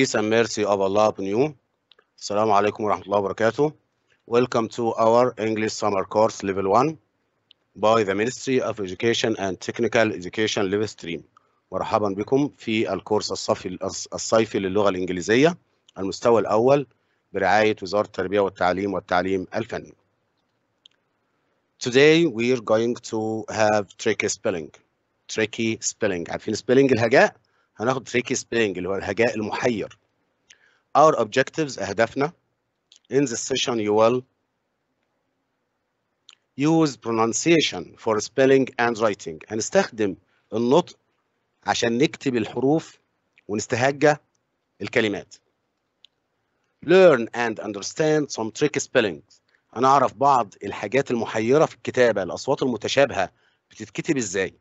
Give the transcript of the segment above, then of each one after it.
Peace and mercy of Allah upon you. Assalamu alaikum wa rahmatullahi wa barakatuh. Welcome to our English Summer Course Level 1 by the Ministry of Education and Technical Education Live Stream. مرحبا بكم في الكورس الصفي الصيفي للغة الإنجليزية المستوى الأول برعاية وزارة التربية والتعليم والتعليم الفني. Today we are going to have tricky spelling. Tricky spelling. عارفين spelling الهجاء؟ هناخد tricky spring اللي هو الهجاء المحير our objectives أهدافنا in this session you will use pronunciation for spelling and writing هنستخدم النطق عشان نكتب الحروف ونستهجى الكلمات learn and understand some tricky spellings هنعرف بعض الحاجات المحيرة في الكتابة الأصوات المتشابهة بتتكتب إزاي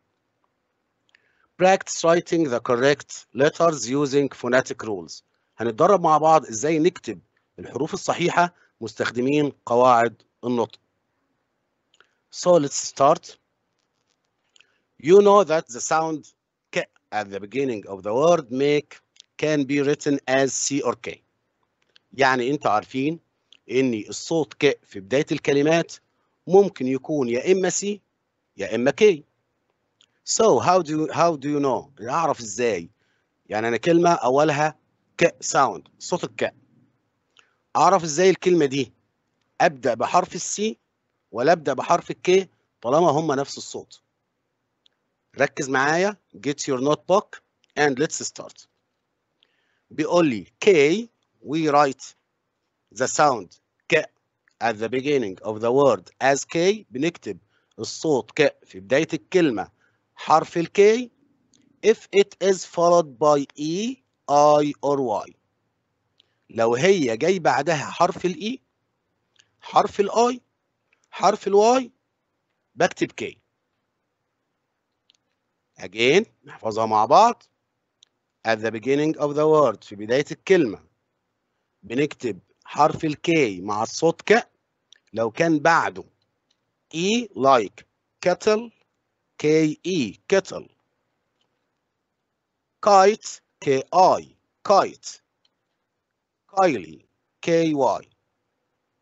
practice writing the correct letters using phonetic rules هنتدرب مع بعض ازاي نكتب الحروف الصحيحة مستخدمين قواعد النطق So let's start. You know that the sound k at the beginning of the word make can be written as C or K. يعني انتوا عارفين ان الصوت ك في بداية الكلمات ممكن يكون يا اما C يا اما K. So how do you, how do you know؟ أعرف إزاي؟ يعني أنا كلمة أولها ك sound صوت الك. أعرف إزاي الكلمة دي؟ أبدأ بحرف السي ولا أبدأ بحرف الكي طالما هما نفس الصوت. ركز معايا get your notebook and let's start. بيقول لي K we write the sound K at the beginning of the word as K بنكتب الصوت K في بداية الكلمة حرف ال K if it is followed by E, I or Y لو هي جاي بعدها حرف ال E حرف ال I حرف ال Y بكتب K again نحفظها مع بعض at the beginning of the word في بداية الكلمة بنكتب حرف الكي مع الصوت ك لو كان بعده e like. cattle K-E, kettle. Kite, K-I, kite. Kylie, K-Y.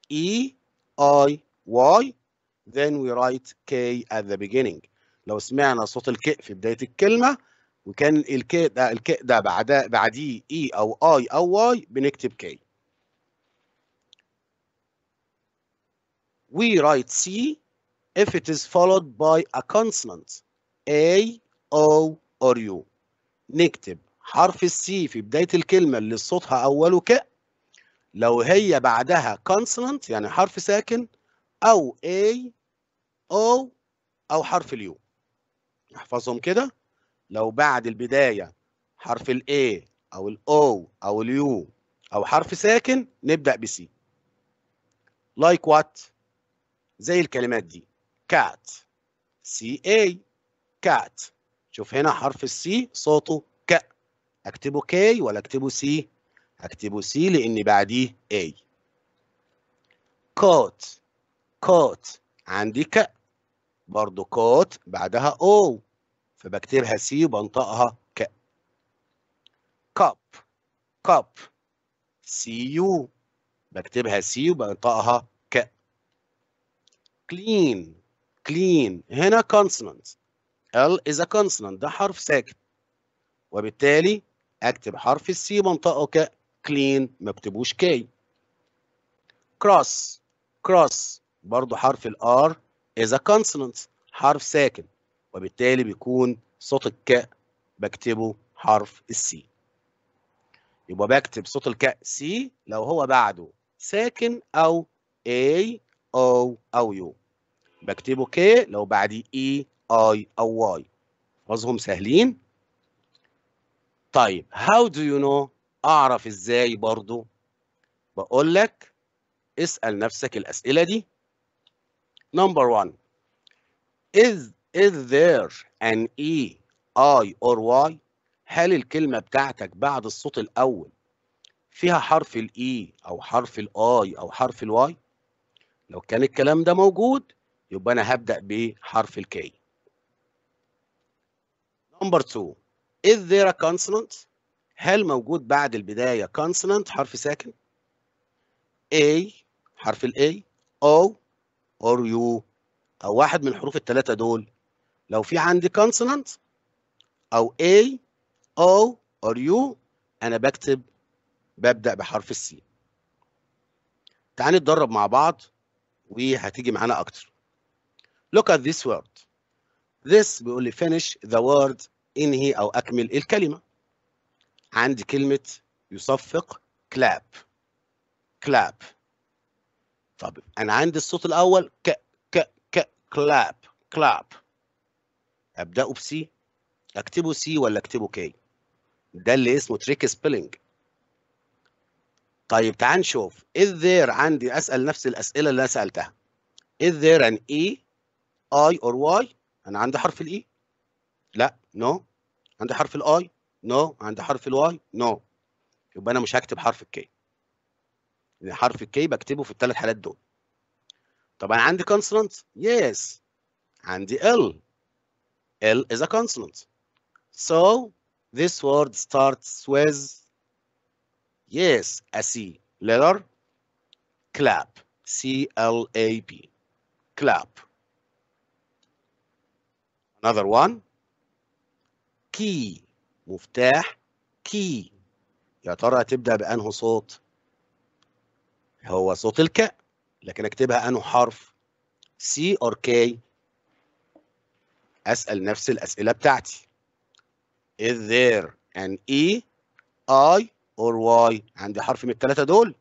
E-I-Y, then we write k at the beginning لو سمعنا صوت الكاء في بدايه الكلمه وكان الكاء ده الك ده بعديه اي e او اي او واي بنكتب k we write c if it is followed by a consonant A O or U نكتب حرف السي في بداية الكلمة اللي صوتها أوله ك لو هي بعدها consonant يعني حرف ساكن أو A O أو حرف اليو نحفظهم كده لو بعد البداية حرف ال A أو ال O أو ال U أو حرف ساكن نبدأ بسي like what زي الكلمات دي كات سي اي كات شوف هنا حرف السي صوته ك اكتبه كي ولا اكتبه سي اكتبه سي لان بعديه اي كوت كوت عندي ك برضو كوت بعدها او فبكتبها سي وبنطقها ك كاب كاب سي يو بكتبها سي وبنطقها ك كلين clean هنا consonant L is a consonant ده حرف ساكن وبالتالي اكتب حرف السي منطقه ك clean ما اكتبوش K cross cross برضو حرف R is a consonant حرف ساكن وبالتالي بيكون صوت الك بكتبه حرف السي يبقى بكتب صوت الك سي لو هو بعده ساكن او A او او يو بكتبه كي لو بعديه اي e، اي او واي حفظهم سهلين طيب هاو دو يو نو اعرف ازاي برضو بقول لك اسال نفسك الاسئله دي نمبر 1 is is there an e i or y هل الكلمه بتاعتك بعد الصوت الاول فيها حرف الاي e، او حرف الاي او حرف الواي لو كان الكلام ده موجود يبقى انا هبدا بحرف الكي نمبر 2 إذ there a consonant هل موجود بعد البدايه consonant حرف ساكن A حرف ال A O or U أو واحد من الحروف الثلاثة دول لو في عندي consonant أو A O or U أنا بكتب ببدأ بحرف السي تعالى نتدرب مع بعض وهتيجي معانا أكتر look at this word this بيقول لي finish the word انهي او اكمل الكلمه عندي كلمه يصفق clap clap طب انا عندي الصوت الاول ك ك ك clap clap ابداه بسي اكتبه سي ولا اكتبه كي ده اللي اسمه تريك سبيلنج طيب تعال نشوف is there عندي اسال نفس الاسئله اللي انا سالتها is there an e اي اور واي انا عندي حرف الاي لا نو no. عندي حرف الاي نو no. عندي حرف الواي نو no. يبقى انا مش هكتب حرف الكي يعني حرف الكي بكتبه في الثلاث حالات دول طب انا عندي كونسونانت يس عندي ال ال is a consonant so this word starts with yes a c letter clap c l a p clap another one كي مفتاح كي يا ترى تبدأ بأنه صوت هو صوت الكاء لكن اكتبها أنه حرف سي أو كي أسأل نفس الأسئلة بتاعتي is there an E I or Y عندي حرف من الثلاثة دول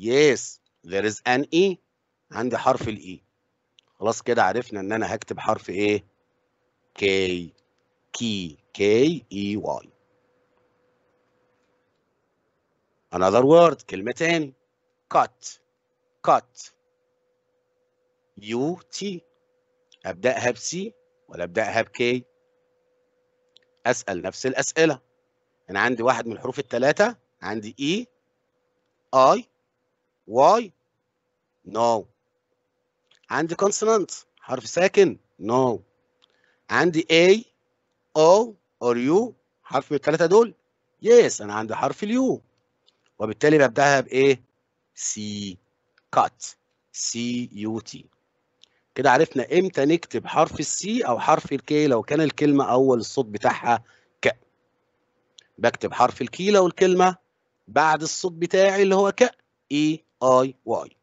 yes there is an E عندي حرف الإي e. خلاص كده عرفنا إن أنا هكتب حرف إيه K, كي K, E, Y. another word كلمة تاني cut cut U, T. أبدأها بسي ولا أبدأها بكي أسأل نفس الأسئلة أنا عندي واحد من الحروف الثلاثة عندي E, I, Y, No. عندي consonant حرف ساكن no. عندي A O or U حرف من الثلاثة دول يس أنا عندي حرف اليو وبالتالي ببدأها بإيه؟ سي كات سي يو تي كده عرفنا إمتى نكتب حرف السي أو حرف الكي لو كان الكلمة أول الصوت بتاعها ك بكتب حرف الكي لو الكلمة بعد الصوت بتاعي اللي هو ك اي e، I واي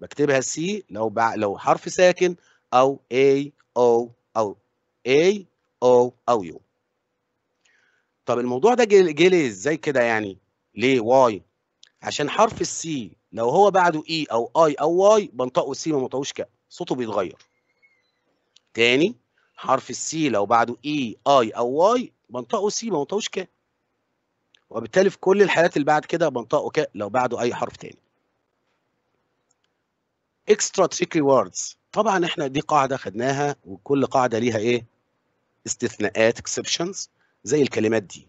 بكتبها سي لو لو حرف ساكن او اي او او A O أو U طب الموضوع ده جه لي ازاي كده يعني ليه واي عشان حرف السي لو هو بعده اي e او اي او واي بنطقه سي ما بنطقوش ك صوته بيتغير تاني حرف السي لو بعده اي e، اي او واي بنطقه سي ما بنطقوش ك وبالتالي في كل الحالات اللي بعد كده بنطقه ك لو بعده اي حرف تاني اكسترا تريكي ووردز طبعا احنا دي قاعده خدناها وكل قاعده ليها ايه استثناءات exceptions زي الكلمات دي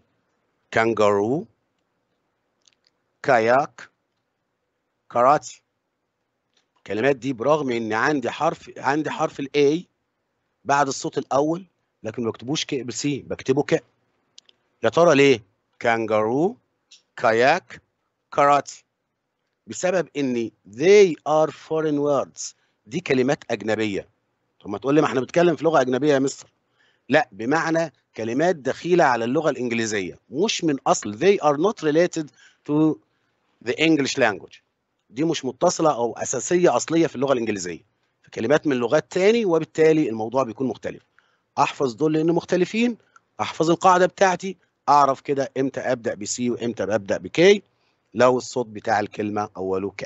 كانجارو كاياك كاراتي الكلمات دي برغم ان عندي حرف عندي حرف الاي بعد الصوت الاول لكن ما بكتبوش ك بالسي بكتبه ك يا ترى ليه كانجارو كاياك كاراتي بسبب ان they are foreign words دي كلمات اجنبيه طب ما تقول لي ما احنا بنتكلم في لغه اجنبيه يا مستر لا بمعنى كلمات دخيلة على اللغة الإنجليزية مش من أصل they are not related to the English language دي مش متصلة أو أساسية أصلية في اللغة الإنجليزية فكلمات من لغات تاني وبالتالي الموضوع بيكون مختلف أحفظ دول لأن مختلفين أحفظ القاعدة بتاعتي أعرف كده إمتى أبدأ بسي وإمتى أبدأ بكي لو الصوت بتاع الكلمة أوله ك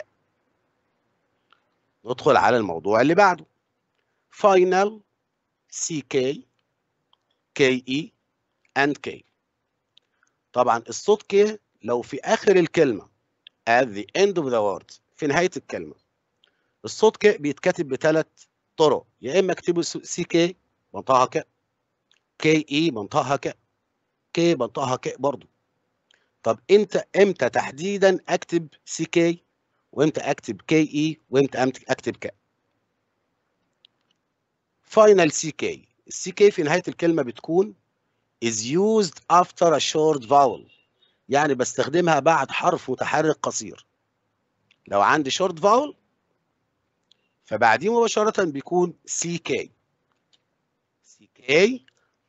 ندخل على الموضوع اللي بعده final CK كي اي اند كي طبعا الصوت كي لو في اخر الكلمه at the end of the word في نهايه الكلمه الصوت كي بيتكتب بثلاث طرق يا اما اكتبه سي كي منطقها ك كي اي منطقها ك كي منطقها ك برضه طب امتى امتى تحديدا اكتب سي كي وامتى اكتب كي اي e وامتى اكتب ك فاينل سي كي السي كي في نهايه الكلمه بتكون is used after a short vowel يعني بستخدمها بعد حرف متحرك قصير لو عندي short vowel فبعديه مباشره بيكون سي كي سي كي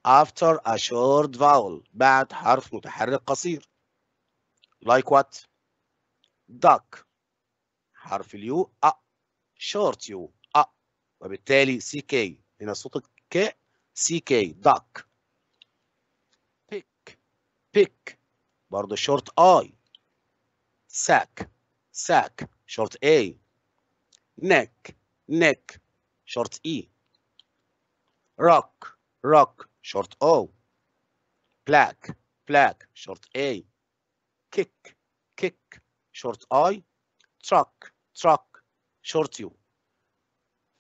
after a short vowel بعد حرف متحرك قصير like what duck حرف اليو أ short يو أ وبالتالي سي كي هنا صوت ك سي كي duck pick pick برضه شورت اي sack sack شورت اي neck neck شورت اي e. rock rock شورت او black black شورت اي kick kick شورت اي truck truck شورت يو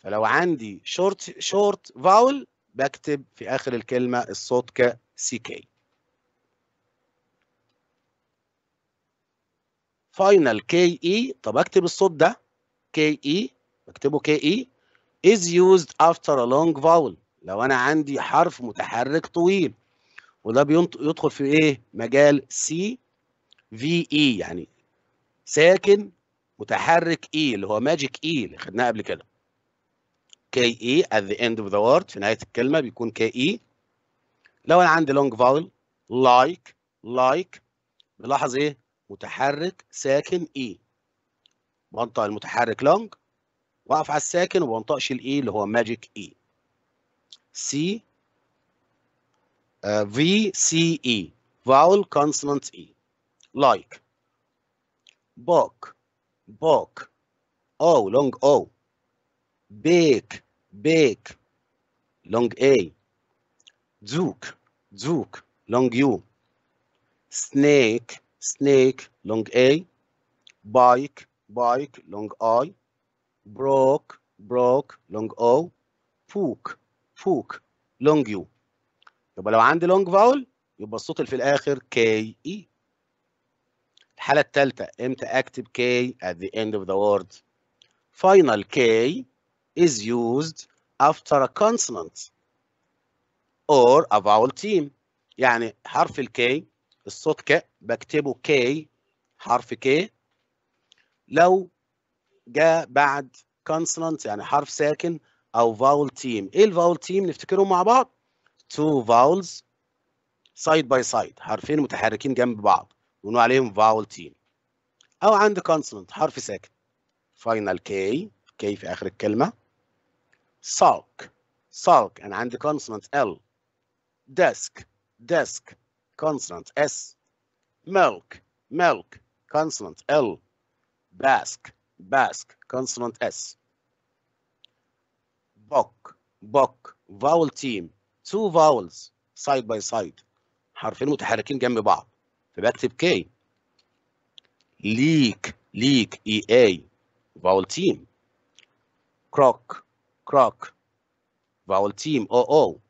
فلو عندي شورت شورت فاول بكتب في آخر الكلمة الصوت ك CK فاينل كي اي طب اكتب الصوت ده كي اي e، بكتبه كي اي e، is used after a long vowel لو انا عندي حرف متحرك طويل وده بيدخل في ايه مجال سي في اي يعني ساكن متحرك اي e، اللي هو ماجيك اي اللي خدناه قبل كده كي اي ات ذا اند اوف ذا وورد في نهايه الكلمه بيكون كي اي e. لو انا عندي لونج فاول لايك لايك بلاحظ ايه متحرك ساكن اي e. بنطق المتحرك لونج واقف على الساكن وما بنطقش الاي e اللي هو ماجيك اي سي في سي اي فاول كونسونانت اي لايك بوك بوك او لونج او بيك بيك لونج اي زوك زوك لونج يو سنيك سنيك لونج اي بايك بايك لونج اي بروك بروك لونج او فوك فوك لونج يو يبقى لو عندي لونج فاول يبقى الصوت اللي في الاخر كي اي e. الحاله الثالثه امتى اكتب كي at the end of the word final كي is used after a consonant or a vowel team يعني حرف K الصوت K بكتبه كي حرف كي لو جاء بعد consonant يعني حرف ساكن او vowel team ايه vowel تيم نفتكرهم مع بعض two vowels side by side حرفين متحركين جنب بعض ونقول عليهم vowel team او عند consonant حرف ساكن final K K في اخر الكلمه sulk, sulk, and عندي consonant L. Desk, desk, consonant S. Milk, milk, consonant L. Bask, bask, consonant S. Bok, bok, vowel team. Two vowels side by side. حرفين متحركين جنب بعض. فبكتب K. Leak, leak, E A. Vowel team. Croc, crack vowel team او او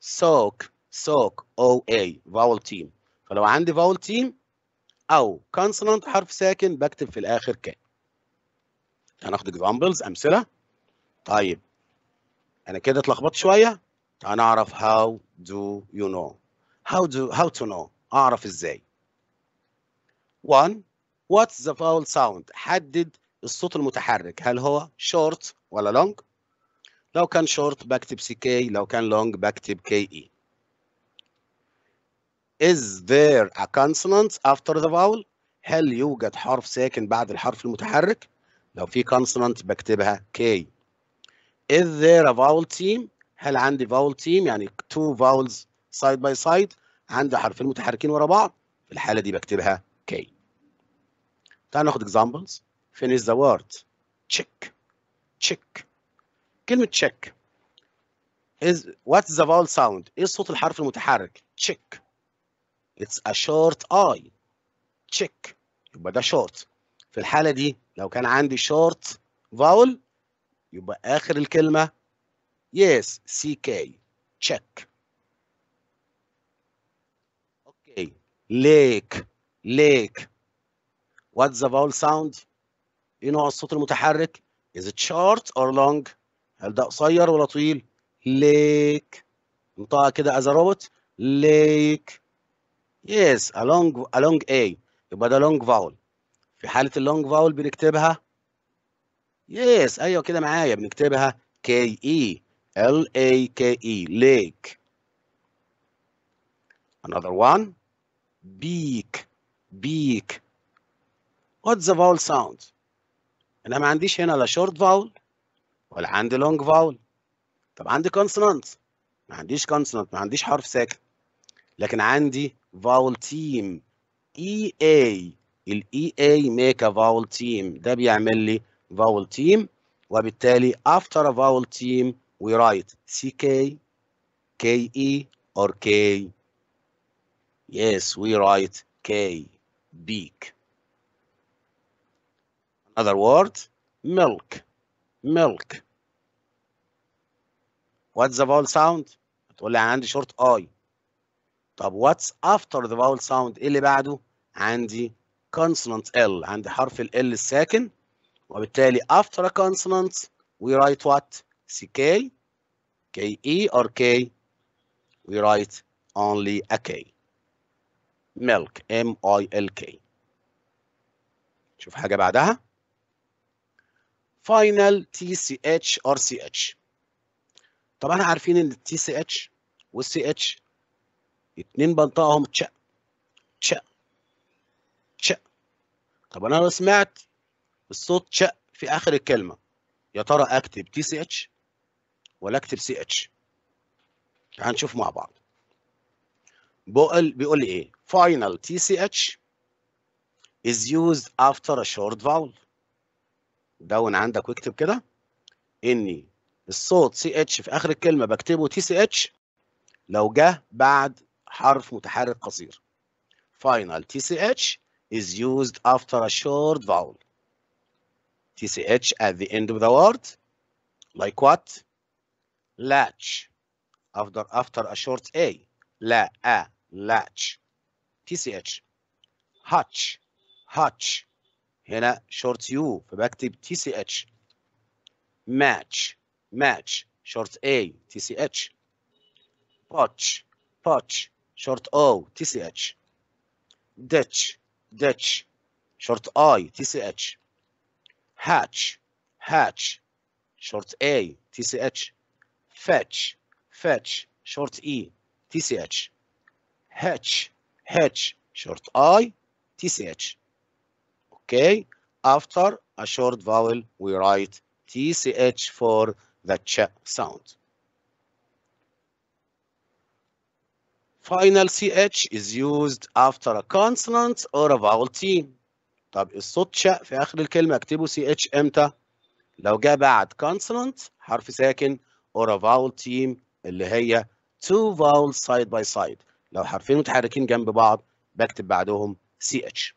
soak soak او اي vowel team فلو عندي vowel team او consonant حرف ساكن بكتب في الاخر ك هناخد examples امثله طيب انا كده اتلخبطت شويه تعال نعرف how do you know how do how to know اعرف ازاي 1 what's the vowel sound حدد الصوت المتحرك هل هو short ولا long لو كان شورت بكتب سي كي لو كان لونج بكتب كي اي Is there a consonant after the vowel؟ هل يوجد حرف ساكن بعد الحرف المتحرك؟ لو في consonant بكتبها K. Is there a vowel team؟ هل عندي vowel team يعني two vowels side by side عندي حرفين متحركين ورا بعض؟ في الحالة دي بكتبها K. تعال ناخد examples. Finish the word؟ check check كلمه تشيك is what's the vowel sound ايه صوت الحرف المتحرك تشيك it's a short i تشيك يبقى ده شورت في الحاله دي لو كان عندي شورت فاول يبقى اخر الكلمه يس سي كي تشيك اوكي ليك ليك وات ذا فاول ساوند ايه نوع الصوت المتحرك is it short or long هل ده قصير ولا طويل ليك نطقها كده از روبوت ليك يس along الونج a يبقى ده لونج فاول في حالة اللونج فاول بنكتبها يس ايوه كده معايا بنكتبها كي اي ال اي كي اي ليك another one بيك بيك what's the vowel sound انا ما عنديش هنا لا short vowel ولا عندي لونج فاول طب عندي كونسونانت ما عنديش كونسونانت ما عنديش حرف ساكن لكن عندي فاول تيم اي اي الاي اي ميك ا فاول تيم ده بيعمل لي فاول تيم وبالتالي افتر ا فاول تيم وي رايت سي كي كي اي اور كي يس وي رايت كي بيك Another word, milk, milk. واتس ذا فاول ساوند هتقول لي عندي شورت اي طب واتس افتر ذا فاول ساوند ايه اللي بعده عندي كونسونانت ال عندي حرف ال الساكن وبالتالي افتر ا كونسونانت وي رايت وات سي كي كي اي اور كي وي رايت اونلي ا كي ميلك ام اي ال كي شوف حاجة بعدها final T C H R C H طبعا احنا عارفين ان التي سي اتش والسي اتش اتنين بنطقهم تشا تشا تشا طب انا لو سمعت الصوت تشا في اخر الكلمه يا ترى اكتب تي سي اتش ولا اكتب سي اتش هنشوف مع بعض بقول بيقول لي ايه final TCH is used after a short vowel دون عندك واكتب كده اني الصوت سي اتش في اخر الكلمه بكتبه تي سي اتش لو جه بعد حرف متحرك قصير final TCH is used after a short vowel TCH at the end of the word like what latch after after a short a لا a latch TCH hatch hatch هنا short u فبكتب TCH match match, short A, TCH. Potch, potch, short O, TCH. Ditch, ditch, short I, TCH. Hatch, hatch, short A, TCH. Fetch, fetch, short E, TCH. Hatch, hatch, short I, TCH. Okay, after a short vowel, we write TCH for the ch sound. Final CH is used after a consonant or a vowel T. طب الصوت ش في آخر الكلمة اكتبه CH امتى؟ لو جاء بعد consonant حرف ساكن or a vowel T اللي هي two vowels side by side. لو حرفين متحركين جنب بعض بكتب بعدهم CH.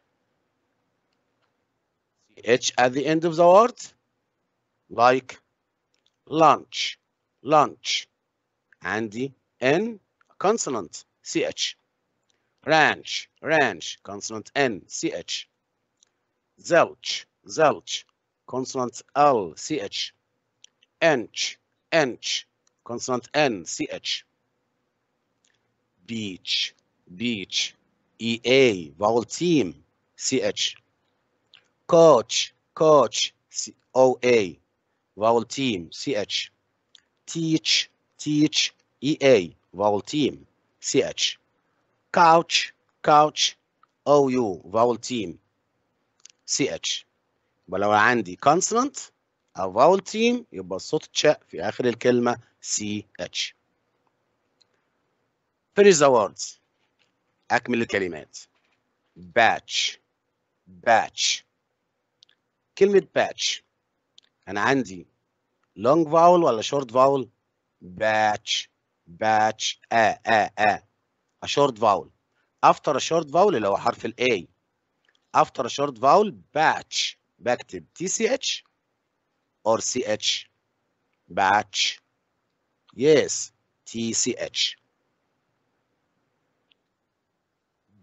CH at the end of the word like lunch, lunch. Andy. N consonant CH. Ranch, ranch, consonant N CH. Zelch, zelch, consonant L CH. Inch, inch, consonant N CH. Beach, beach, EA, vowel team, CH. Coach, coach, C O A, OA, vowel team ch teach teach ea vowel team ch couch couch ou vowel team ch يبقى لو عندي consonant او vowel team يبقى الصوت تش في اخر الكلمه ch Finish the words اكمل الكلمات batch batch كلمه batch انا عندي short vowel? ولا batch, a, a, a. A short vowel after a short vowel اللي هو حرف ال A after a short vowel batch بكتب TCH or CH batch yes TCH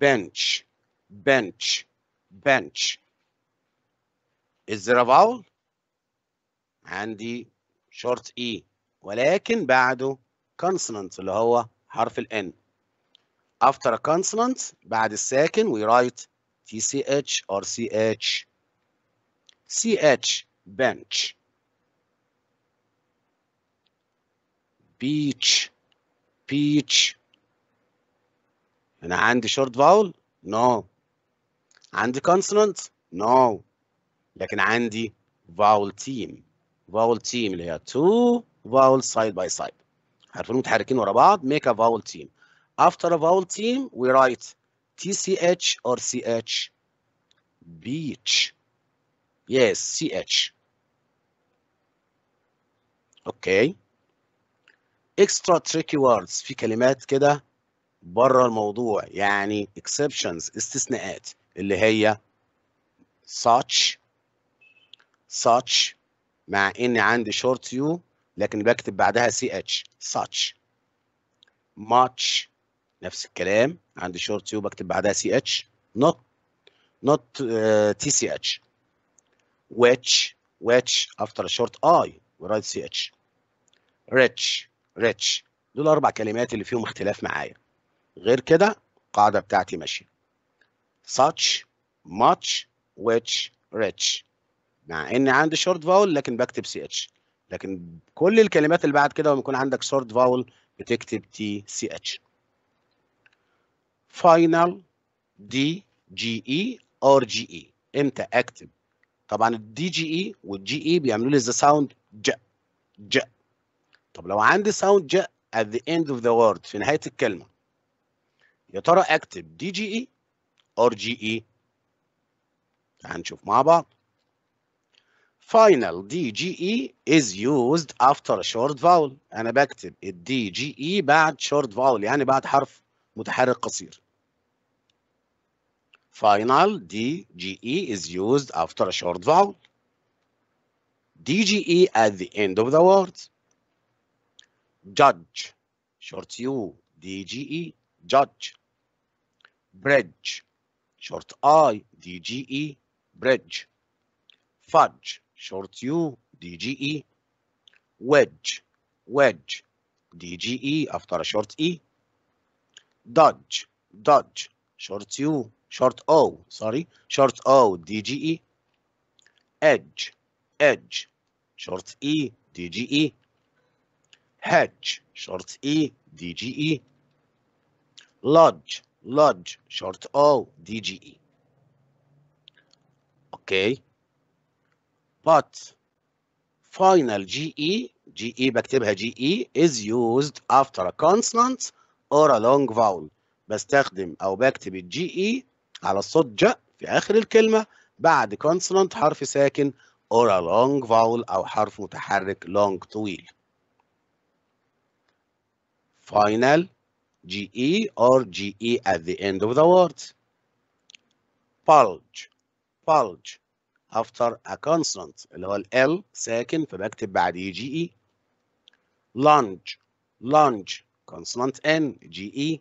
bench bench bench is there a vowel عندي شورت اي ولكن بعده consonant اللي هو حرف الان after a consonant بعد الساكن we write TCH or CH CH bench beach beach انا عندي short vowel no عندي consonant no لكن عندي vowel team vowel team اللي هي two فاول side by side. حرفين متحركين ورا بعض make a vowel team. after a vowel team we write TCH or CH beach yes CH okay extra tricky words في كلمات كده بره الموضوع يعني exceptions استثناءات اللي هي such such مع ان عندي شورت يو لكن بكتب بعدها سي اتش such much نفس الكلام عندي شورت يو بكتب بعدها سي اتش not not تي سي اتش which which after a short i ورايت سي اتش rich rich دول اربع كلمات اللي فيهم اختلاف معايا غير كده القاعده بتاعتي ماشيه such much which rich مع ان عندي شورت فاول لكن بكتب سي اتش لكن كل الكلمات اللي بعد كده لما يكون عندك شورت فاول بتكتب تي سي اتش فاينل دي جي اي ار جي اي امتى اكتب طبعا الدي جي اي e والجي اي e بيعملوا لي ذا ساوند ج ج طب لو عندي ساوند ج at the end of the word في نهايه الكلمه يا ترى اكتب دي جي اي ار جي اي هنشوف مع بعض final DGE is used after a short vowel انا بكتب ال DGE بعد short vowel يعني بعد حرف متحرك قصير final DGE is used after a short vowel DGE at the end of the word judge short U DGE judge bridge short I DGE bridge fudge short U, DGE, wedge, wedge, DGE after a short E, dodge, dodge, short U, short O, sorry, short O, DGE, edge, edge, short E, DGE, hedge, short E, DGE, lodge, lodge, short O, DGE. Okay, but final GE GE بكتبها GE is used after a consonant or a long vowel بستخدم أو بكتب ال GE على الصوت ج في آخر الكلمة بعد consonant حرف ساكن or a long vowel أو حرف متحرك long طويل. Final GE or GE at the end of the word. Bulge. Bulge. افتر ا كونسونانت اللي هو ال ساكن فبكتب بعديه جي اي e. lunge لانج N ان جي اي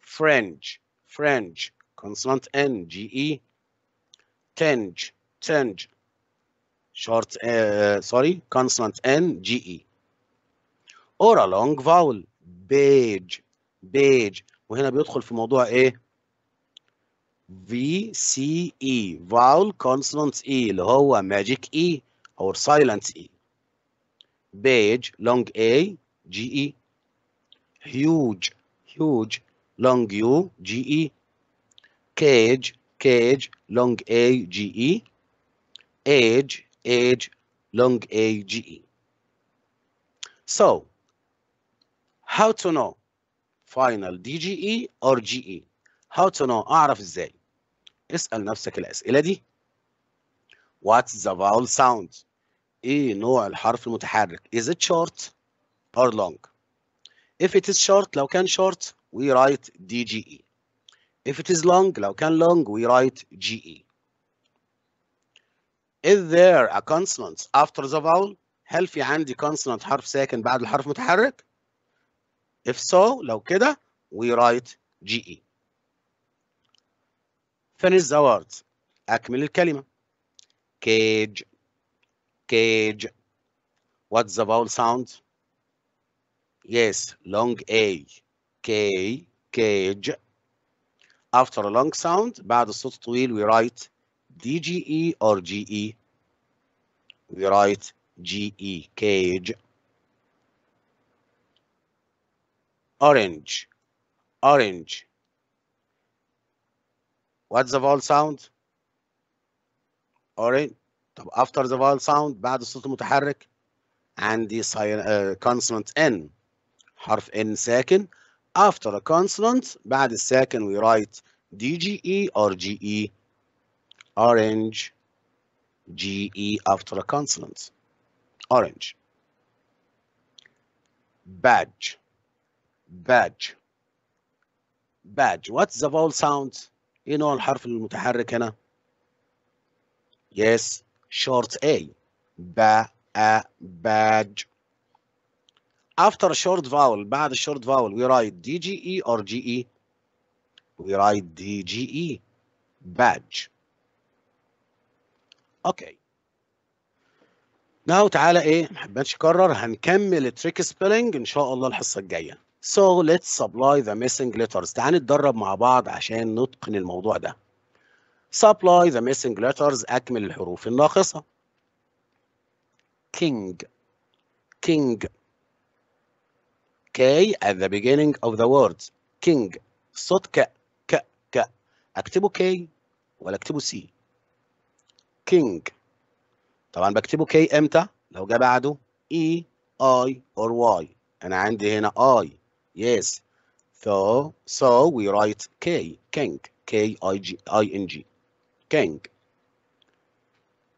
فرنج فرنج كونسونانت ان جي اي تنج تنج شورت سوري كونسونانت ان جي اي اور a long vowel بيج بيج وهنا بيدخل في موضوع ايه V C E vowel consonants E اللي هو magic E or silence E page long A G E huge huge long U G E cage cage long A G E age age long A G E so how to know final DGE or GE how to know اعرف ازاي اسأل نفسك الأسئلة دي What's the vowel sound إيه نوع الحرف المتحرك Is it short or long If it is short لو كان short we write DGE If it is long لو كان long we write GE Is there a consonant after the vowel هل في عندي consonant حرف ساكن بعد الحرف المتحرك? If so لو كده we write GE Finish the words أكمل الكلمة cage cage what's the vowel sound yes long A K cage after a long sound بعد الصوت الطويل we write DGE or GE we write GE cage orange orange What's the vowel sound? Alright. after the vowel sound بعد الصوت المتحرك the uh, consonant N حرف N ساكن after a consonant بعد الساكن we write DGE or GE orange GE after a consonant orange badge badge badge what's the vowel sound ايه نوع الحرف المتحرك هنا يس شورت A با ا باج after short vowel بعد short vowel we write اي وي رايت we write اي e. badge اوكي ناو تعالى ايه ما حبيتش اكرر هنكمل التريك سبيلنج ان شاء الله الحصه الجايه So let's supply the missing letters. تعال نتدرب مع بعض عشان نتقن الموضوع ده. Supply the missing letters أكمل الحروف الناقصة. King King K at the beginning of the word King صوت ك ك ك أكتبه K ولا أكتبه C King طبعا بكتبه K إمتى؟ لو جه بعده E I or Y أنا عندي هنا I Yes. So, so we write K, king, K-I-G-I-N-G, king.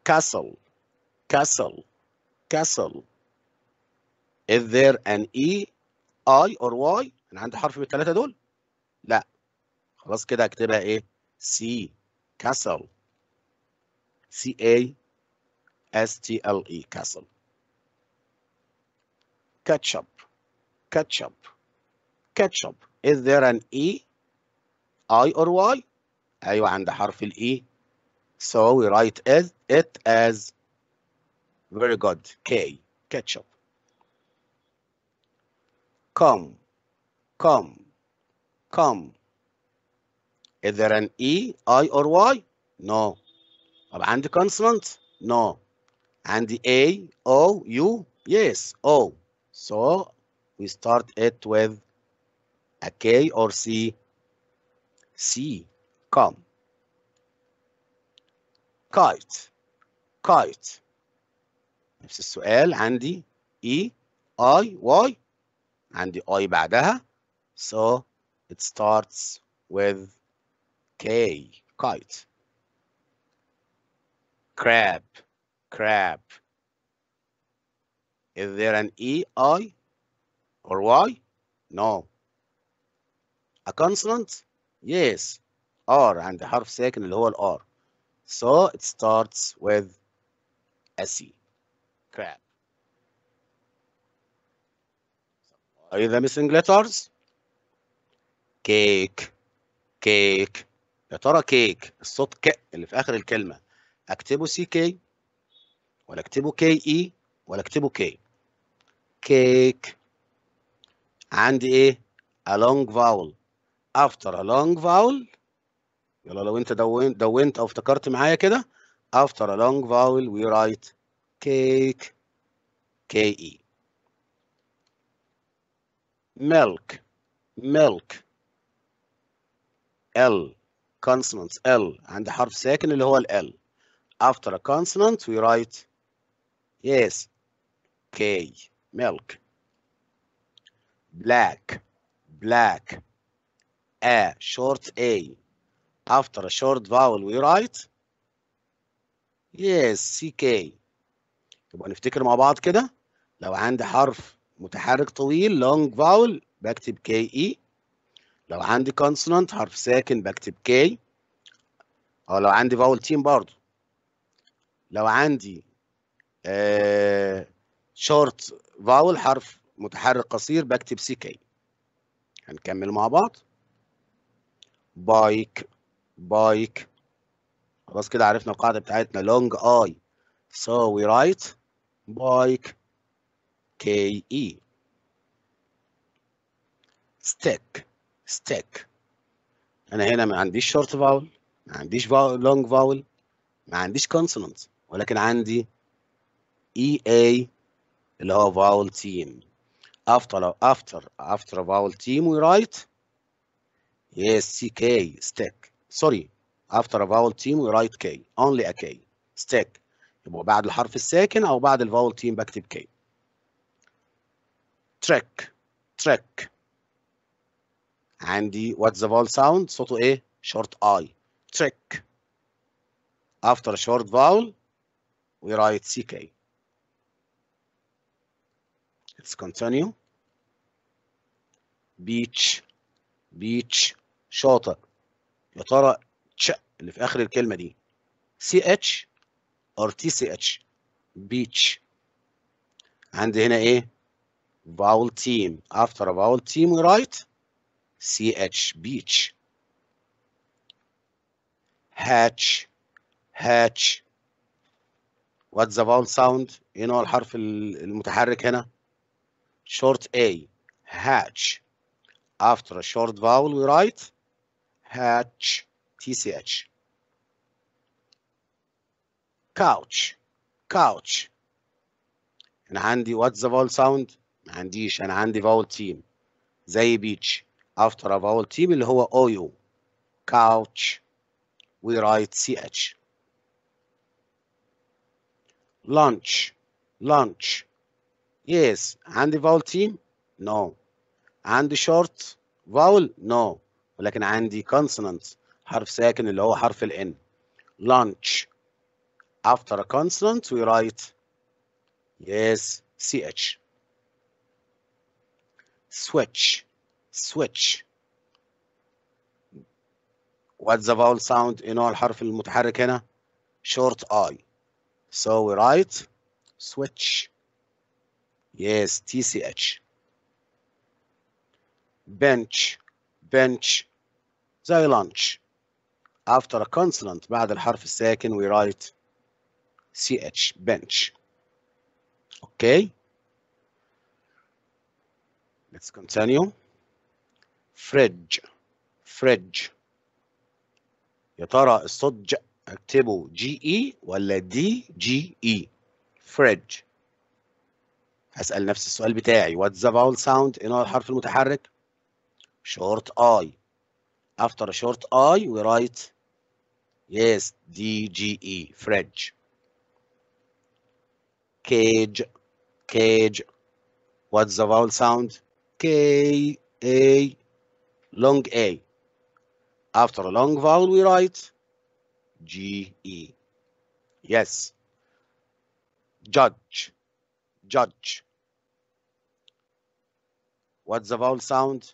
Castle, castle, castle. Is there an E, I or Y؟ أنا عندي حرف من الثلاثة دول؟ لا. خلاص كده أكتبها إيه؟ C, castle. C-A-S-T-L-E, castle. Ketchup, ketchup. Ketchup. is there an E I or Y أيوة عند حرف الإي so we write as, it as very good K ketchup come come come is there an E I or Y no طب عندي consonant no عندي A O U yes O so we start it with a K or C? C, come. Kite, kite. نفس السؤال عندي E, I, Y عندي I بعدها so it starts with K, kite. Crab, crab. Is there an E, I, or Y? No. A consonant? Yes. R عند حرف ساكن اللي هو ال r So it starts with a C. Crab. Are the missing letters? Cake. Cake. يا ترى كيك الصوت ك اللي في آخر الكلمة أكتبه سي كي ولا أكتبه كي إي e. ولا أكتبه كي. كيك. عندي إيه؟ A long vowel. after a long vowel يلا لو انت دونت دونت او افتكرت معايا كده after a long vowel we write cake ke milk milk l consonant, l عند حرف ساكن اللي هو ال l after a consonant we write yes k milk black black a short a after a short vowel we write yes ck يبقى نفتكر مع بعض كده لو عندي حرف متحرك طويل long vowel بكتب ke لو عندي consonant حرف ساكن بكتب k او لو عندي vowel team برضو لو عندي آه short vowel حرف متحرك قصير بكتب ck هنكمل مع بعض بايك بايك خلاص كده عرفنا القاعدة بتاعتنا long I so we write bike K E stick stick أنا هنا ما عنديش short vowel ما عنديش long vowel ما عنديش consonant ولكن عندي E A اللي هو vowel team after after after vowel team we write Yes, CK, stack. Sorry, after a vowel team we write K, only a K, stack. يبقى بعد الحرف الساكن أو بعد الفاول تيم بكتب K. Track, track. عندي what's the vowel sound؟ صوته إيه؟ short I. Track. After a short vowel we write CK. Let's continue. Beach. بيتش شاطئ يا ترى تش اللي في اخر الكلمه دي سي اتش ار تي سي اتش بيتش عندي هنا ايه vowel team after a vowel team we write ch beach هاتش hatch ذا the vowel sound ايه نوع الحرف المتحرك هنا short a هاتش After a short vowel, we write hatch, TCH. Couch, couch. أنا عندي what's the vowel sound؟ ما عنديش أنا عندي vowel team زي beach. After a vowel team اللي هو OU. Couch, we write CH. Lunch, lunch. Yes, عندي vowel team? No. عندي شورت فاول نو no. ولكن عندي كونسونانت حرف ساكن اللي هو حرف الان lunch after a consonant we write yes ch switch switch what's the vowel sound in all حرف المتحرك هنا short i so we write switch yes tch bench bench زي lunch after a consonant بعد الحرف الساكن we write ch bench okay let's continue fridge fridge يا ترى الصوت ج اكتبه جي اي e ولا دي جي اي فريدج هسأل نفس السؤال بتاعي واتس ذا باول ساوند ايه نوع الحرف المتحرك short I. After a short I, we write, yes, DGE, French. Cage, cage. What's the vowel sound? K, A, long A. After a long vowel, we write G-E. Yes. Judge, judge. What's the vowel sound?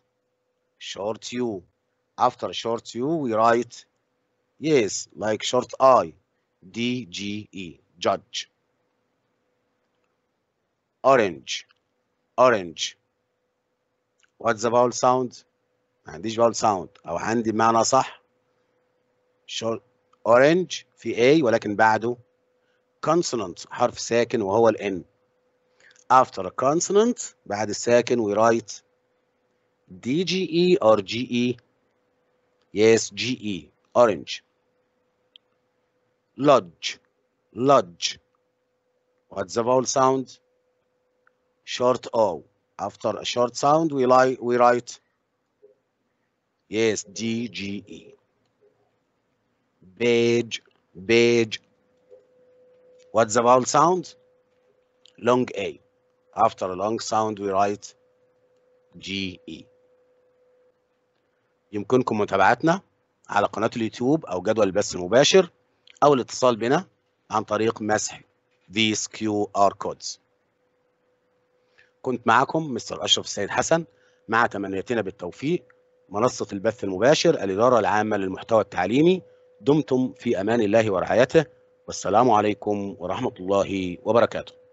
short u. After short u, we write, yes, like short i, D, G, E, judge. Orange, orange. What's the vowel sound? And this vowel sound أو عندي معنى صح. short orange في A ولكن بعده consonant حرف ساكن وهو ال N. After a consonant بعد الساكن we write DGE or GE? Yes, GE, orange. Lodge, lodge. What's the vowel sound? Short O. After a short sound, we, lie, we write, yes, DGE. Beige, beige. What's the vowel sound? Long A. After a long sound, we write GE. يمكنكم متابعتنا على قناة اليوتيوب أو جدول البث المباشر أو الاتصال بنا عن طريق مسح these QR codes كنت معكم مستر أشرف السيد حسن مع تمنياتنا بالتوفيق منصة البث المباشر الإدارة العامة للمحتوى التعليمي دمتم في أمان الله ورعايته والسلام عليكم ورحمة الله وبركاته